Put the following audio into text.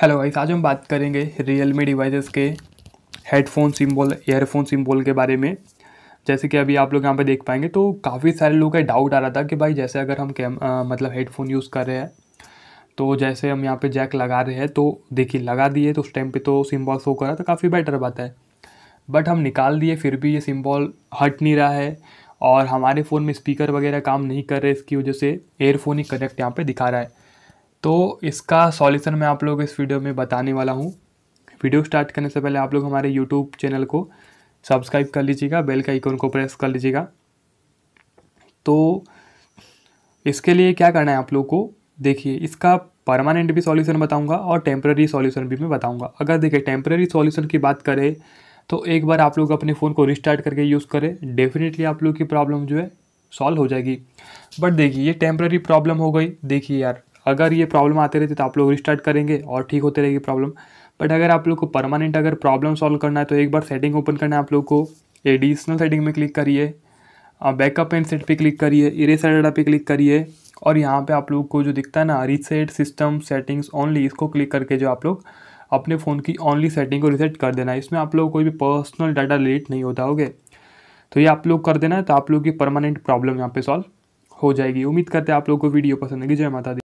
hello guys आज हम बात करेंगे रियल मी डिवाइसेस के हेडफोन सिम्बॉल एयरफोन सिम्बॉल के बारे में जैसे कि अभी आप लोग यहाँ पे देख पाएंगे तो काफ़ी सारे लोगों का डाउट आ रहा था कि भाई जैसे अगर हम कैम मतलब हेडफोन यूज़ कर रहे हैं तो जैसे हम यहाँ पे जैक लगा रहे हैं तो देखिए लगा दिए तो उस टाइम पर तो सिम्बॉल शो करा तो काफ़ी बेटर बात है बट हम निकाल दिए फिर भी ये सिम्बॉल हट नहीं रहा है और हमारे फ़ोन में स्पीकर वगैरह काम नहीं कर रहे इसकी वजह से एयरफोन ही कनेक्ट यहाँ पर दिखा रहा है तो इसका सॉल्यूशन मैं आप लोग इस वीडियो में बताने वाला हूँ वीडियो स्टार्ट करने से पहले आप लोग हमारे यूट्यूब चैनल को सब्सक्राइब कर लीजिएगा बेल का आइकॉन को प्रेस कर लीजिएगा तो इसके लिए क्या करना है आप लोग को देखिए इसका परमानेंट भी सॉल्यूशन बताऊंगा और टेम्प्रेरी सॉल्यूशन भी मैं बताऊंगा अगर देखिए टेम्प्रेरी सॉल्यूशन की बात करें तो एक बार आप लोग अपने फ़ोन को रिस्टार्ट करके यूज़ करें डेफिनेटली आप लोग की प्रॉब्लम जो है सॉल्व हो जाएगी बट देखिए ये टेम्प्रेरी प्रॉब्लम हो गई देखिए यार अगर ये प्रॉब्लम आते रहती तो आप लोग रिस्टार्ट करेंगे और ठीक होते रहेगी प्रॉब्लम बट अगर आप लोग को परमानेंट अगर प्रॉब्लम सॉल्व करना है तो एक बार सेटिंग ओपन करना है आप लोग को एडिशनल सेटिंग में क्लिक करिए बैकअप एंड सेट पे क्लिक करिए इरेसर डाटा पे क्लिक करिए और यहाँ पे आप लोग को जो दिखता है ना रीसेट सिस्टम सेटिंग्स ओनली इसको क्लिक करके जो आप लोग अपने फ़ोन की ओनली सेटिंग को रिसेट कर देना है इसमें आप लोग कोई भी पर्सनल डाटा डिलीट नहीं होता होगे तो ये आप लोग कर देना है तो आप लोग की परमानेंट प्रॉब्लम यहाँ पे सॉल्व हो जाएगी उम्मीद करते हैं आप लोग को वीडियो पसंद आएगी जय माता दी